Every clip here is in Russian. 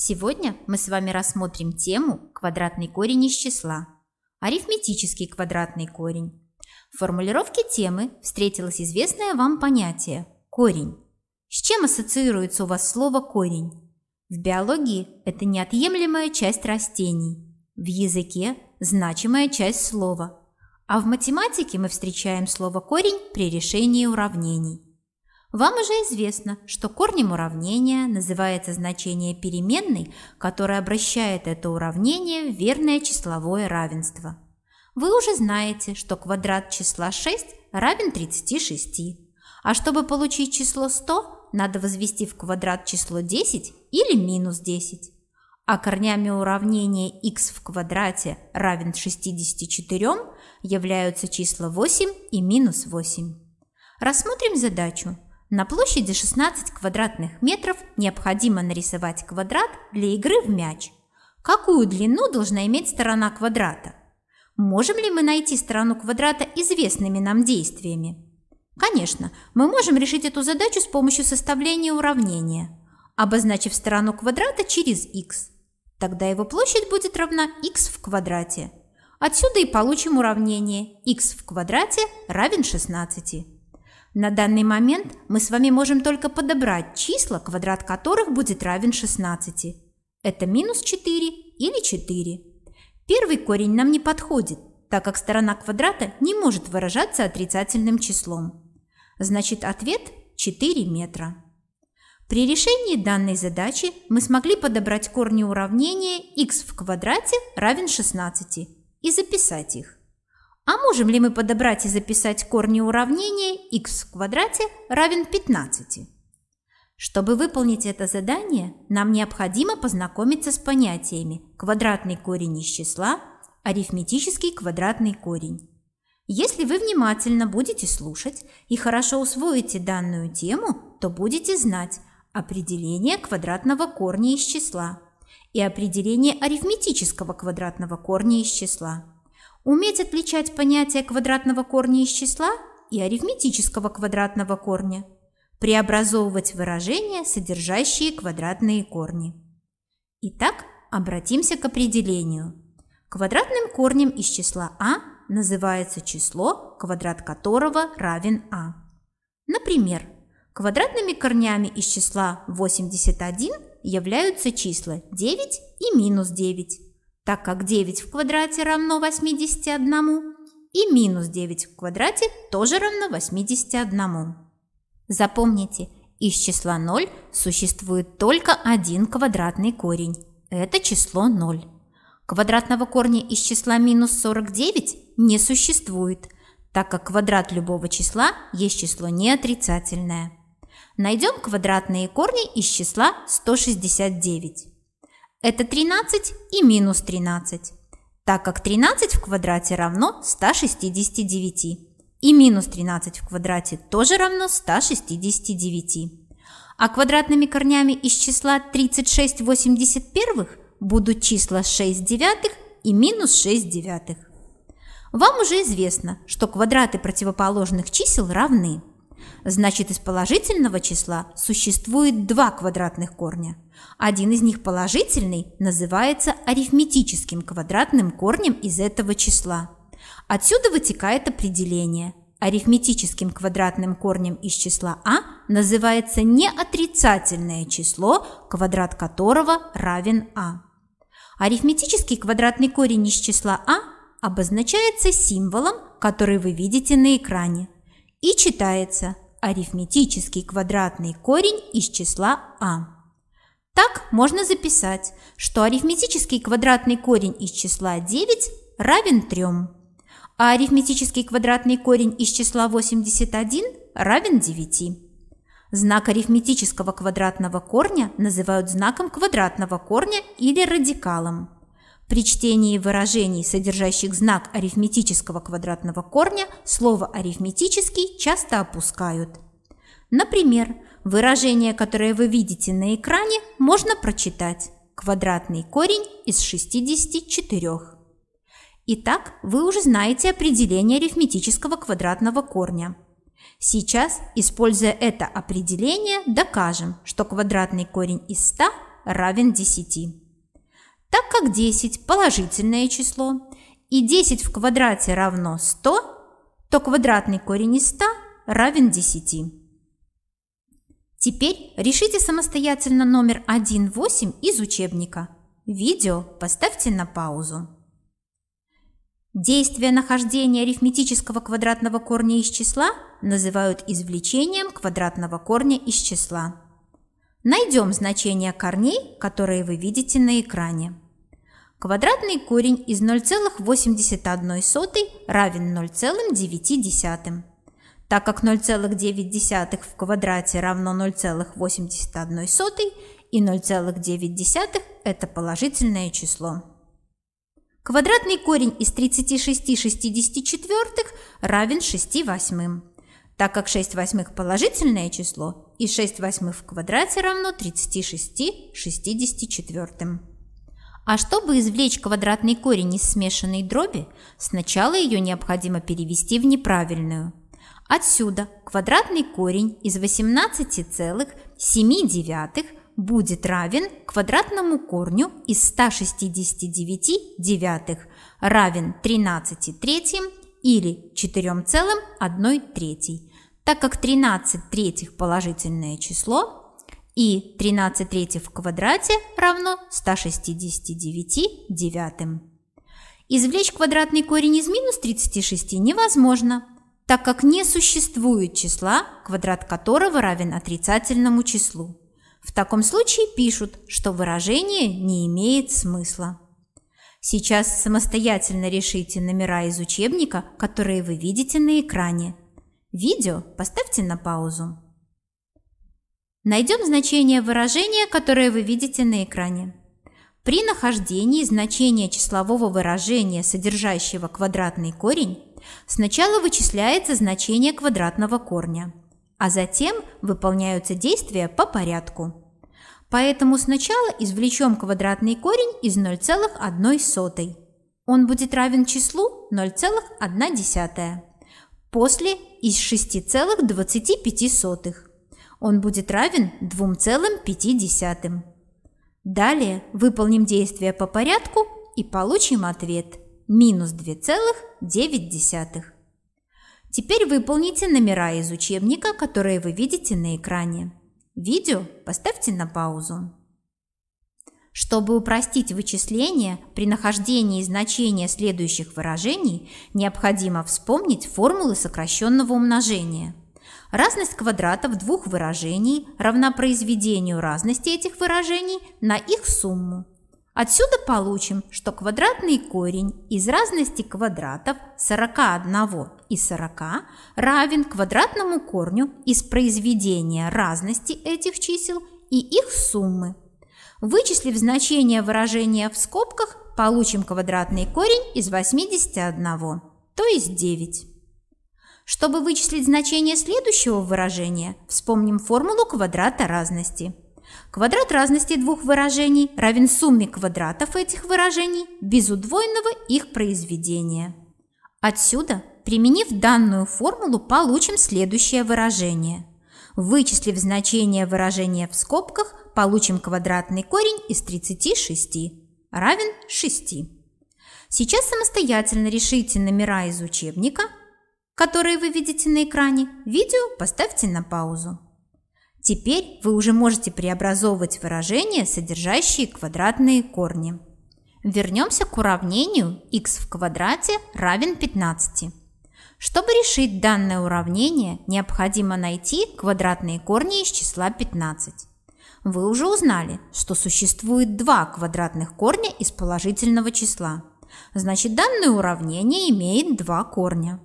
Сегодня мы с вами рассмотрим тему «Квадратный корень из числа». Арифметический квадратный корень. В формулировке темы встретилось известное вам понятие «корень». С чем ассоциируется у вас слово «корень»? В биологии это неотъемлемая часть растений, в языке – значимая часть слова, а в математике мы встречаем слово «корень» при решении уравнений. Вам уже известно, что корнем уравнения называется значение переменной, которое обращает это уравнение в верное числовое равенство. Вы уже знаете, что квадрат числа 6 равен 36. А чтобы получить число 100, надо возвести в квадрат число 10 или минус 10. А корнями уравнения x в квадрате равен 64 являются числа 8 и минус 8. Рассмотрим задачу. На площади 16 квадратных метров необходимо нарисовать квадрат для игры в мяч. Какую длину должна иметь сторона квадрата? Можем ли мы найти сторону квадрата известными нам действиями? Конечно, мы можем решить эту задачу с помощью составления уравнения, обозначив сторону квадрата через x. Тогда его площадь будет равна x в квадрате. Отсюда и получим уравнение x в квадрате равен 16. На данный момент мы с вами можем только подобрать числа, квадрат которых будет равен 16. Это минус 4 или 4. Первый корень нам не подходит, так как сторона квадрата не может выражаться отрицательным числом. Значит, ответ 4 метра. При решении данной задачи мы смогли подобрать корни уравнения x в квадрате равен 16 и записать их. А можем ли мы подобрать и записать корни уравнения x в квадрате равен 15? Чтобы выполнить это задание, нам необходимо познакомиться с понятиями квадратный корень из числа, арифметический квадратный корень. Если вы внимательно будете слушать и хорошо усвоите данную тему, то будете знать определение квадратного корня из числа и определение арифметического квадратного корня из числа уметь отличать понятия квадратного корня из числа и арифметического квадратного корня, преобразовывать выражения, содержащие квадратные корни. Итак, обратимся к определению. Квадратным корнем из числа а называется число, квадрат которого равен а. Например, квадратными корнями из числа 81 являются числа 9 и минус 9 так как 9 в квадрате равно 81, и минус 9 в квадрате тоже равно 81. Запомните, из числа 0 существует только один квадратный корень. Это число 0. Квадратного корня из числа минус 49 не существует, так как квадрат любого числа есть число неотрицательное. Найдем квадратные корни из числа 169. Это 13 и минус 13, так как 13 в квадрате равно 169. И минус 13 в квадрате тоже равно 169. А квадратными корнями из числа 36 81 будут числа 6 девятых и минус 6 девятых. Вам уже известно, что квадраты противоположных чисел равны – Значит, из положительного числа существует два квадратных корня. Один из них положительный называется арифметическим квадратным корнем из этого числа. Отсюда вытекает определение. Арифметическим квадратным корнем из числа а называется неотрицательное число, квадрат которого равен а. Арифметический квадратный корень из числа а обозначается символом, который вы видите на экране – и читается арифметический квадратный корень из числа А. Так можно записать, что арифметический квадратный корень из числа 9 равен 3, а арифметический квадратный корень из числа 81 равен 9. Знак арифметического квадратного корня называют знаком квадратного корня или радикалом. При чтении выражений, содержащих знак арифметического квадратного корня, слово «арифметический» часто опускают. Например, выражение, которое вы видите на экране, можно прочитать «квадратный корень из 64». Итак, вы уже знаете определение арифметического квадратного корня. Сейчас, используя это определение, докажем, что квадратный корень из 100 равен 10 так как 10 – положительное число, и 10 в квадрате равно 100, то квадратный корень из 100 равен 10. Теперь решите самостоятельно номер 1.8 из учебника. Видео поставьте на паузу. Действие нахождения арифметического квадратного корня из числа называют извлечением квадратного корня из числа. Найдем значение корней, которые вы видите на экране. Квадратный корень из 0,81 равен 0,9. Так как 0,9 в квадрате равно 0,81 и 0,9 – это положительное число. Квадратный корень из 36,64 равен 6 восьмым так как 6 восьмых положительное число и 6 восьмых в квадрате равно 36 64. А чтобы извлечь квадратный корень из смешанной дроби, сначала ее необходимо перевести в неправильную. Отсюда квадратный корень из 18,7 будет равен квадратному корню из 169 девятых, равен 13 третьим или 4,1 третьей так как 13 третьих положительное число и 13 третьих в квадрате равно 169 девятым. Извлечь квадратный корень из минус 36 невозможно, так как не существует числа, квадрат которого равен отрицательному числу. В таком случае пишут, что выражение не имеет смысла. Сейчас самостоятельно решите номера из учебника, которые вы видите на экране – Видео поставьте на паузу. Найдем значение выражения, которое вы видите на экране. При нахождении значения числового выражения, содержащего квадратный корень, сначала вычисляется значение квадратного корня, а затем выполняются действия по порядку. Поэтому сначала извлечем квадратный корень из 0,1. Он будет равен числу 0,1 после из 6,25. Он будет равен 2,5. Далее выполним действие по порядку и получим ответ минус 2,9. Теперь выполните номера из учебника, которые вы видите на экране. Видео поставьте на паузу. Чтобы упростить вычисление при нахождении значения следующих выражений, необходимо вспомнить формулы сокращенного умножения. Разность квадратов двух выражений равна произведению разности этих выражений на их сумму. Отсюда получим, что квадратный корень из разности квадратов 41 и 40 равен квадратному корню из произведения разности этих чисел и их суммы. Вычислив значение выражения в скобках, получим квадратный корень из 81, то есть 9. Чтобы вычислить значение следующего выражения, вспомним формулу квадрата разности. Квадрат разности двух выражений равен сумме квадратов этих выражений без удвоенного их произведения. Отсюда, применив данную формулу, получим следующее выражение. Вычислив значение выражения в скобках, Получим квадратный корень из 36, равен 6. Сейчас самостоятельно решите номера из учебника, которые вы видите на экране. Видео поставьте на паузу. Теперь вы уже можете преобразовывать выражения, содержащие квадратные корни. Вернемся к уравнению x в квадрате равен 15. Чтобы решить данное уравнение, необходимо найти квадратные корни из числа 15. Вы уже узнали, что существует два квадратных корня из положительного числа. Значит, данное уравнение имеет два корня.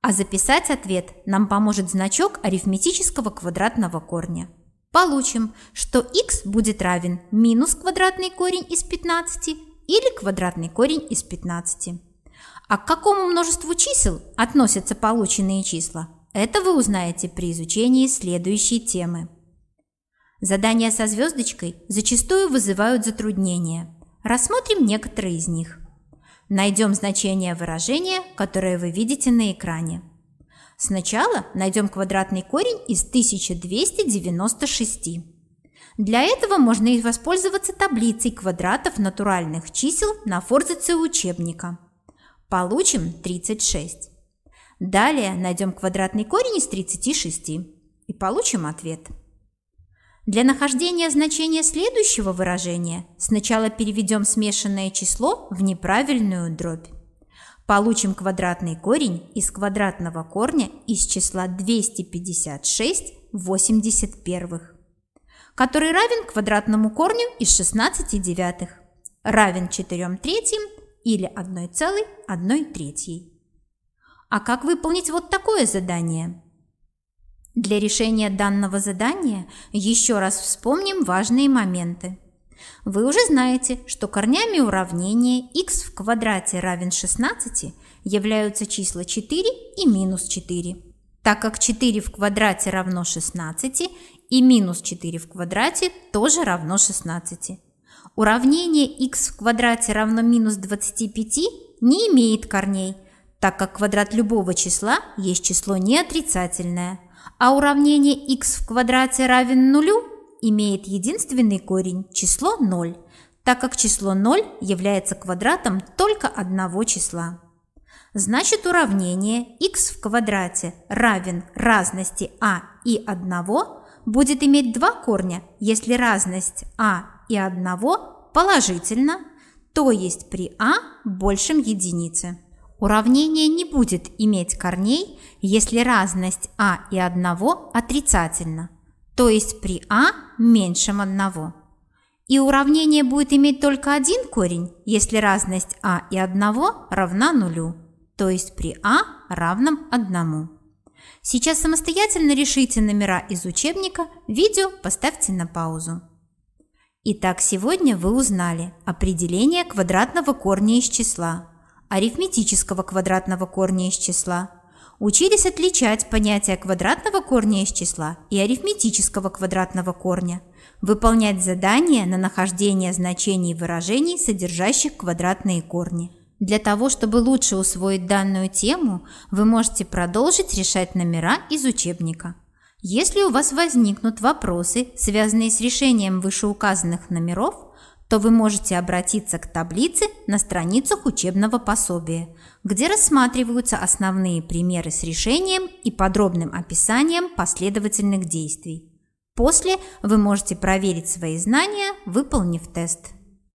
А записать ответ нам поможет значок арифметического квадратного корня. Получим, что x будет равен минус квадратный корень из 15 или квадратный корень из 15. А к какому множеству чисел относятся полученные числа? Это вы узнаете при изучении следующей темы. Задания со звездочкой зачастую вызывают затруднения. Рассмотрим некоторые из них. Найдем значение выражения, которое вы видите на экране. Сначала найдем квадратный корень из 1296. Для этого можно и воспользоваться таблицей квадратов натуральных чисел на форзаце учебника. Получим 36. Далее найдем квадратный корень из 36 и получим ответ. Для нахождения значения следующего выражения сначала переведем смешанное число в неправильную дробь. Получим квадратный корень из квадратного корня из числа 256 81, который равен квадратному корню из 16 девятых, равен 4 третьим или целой 1,1 третьей. А как выполнить вот такое задание? Для решения данного задания еще раз вспомним важные моменты. Вы уже знаете, что корнями уравнения x в квадрате равен 16 являются числа 4 и минус 4. Так как 4 в квадрате равно 16 и минус 4 в квадрате тоже равно 16. Уравнение x в квадрате равно минус 25 не имеет корней, так как квадрат любого числа есть число неотрицательное – а уравнение x в квадрате равен нулю имеет единственный корень – число 0, так как число 0 является квадратом только одного числа. Значит, уравнение x в квадрате равен разности а и 1 будет иметь два корня, если разность а и 1 положительна, то есть при а большем единице. Уравнение не будет иметь корней, если разность а и 1 отрицательна, то есть при а меньше 1. И уравнение будет иметь только один корень, если разность а и 1 равна нулю, то есть при а равном 1. Сейчас самостоятельно решите номера из учебника, видео поставьте на паузу. Итак, сегодня вы узнали определение квадратного корня из числа арифметического квадратного корня из числа. Учились отличать понятия квадратного корня из числа и арифметического квадратного корня. Выполнять задания на нахождение значений выражений, содержащих квадратные корни. Для того, чтобы лучше усвоить данную тему, вы можете продолжить решать номера из учебника. Если у вас возникнут вопросы, связанные с решением вышеуказанных номеров, то вы можете обратиться к таблице на страницах учебного пособия, где рассматриваются основные примеры с решением и подробным описанием последовательных действий. После вы можете проверить свои знания, выполнив тест.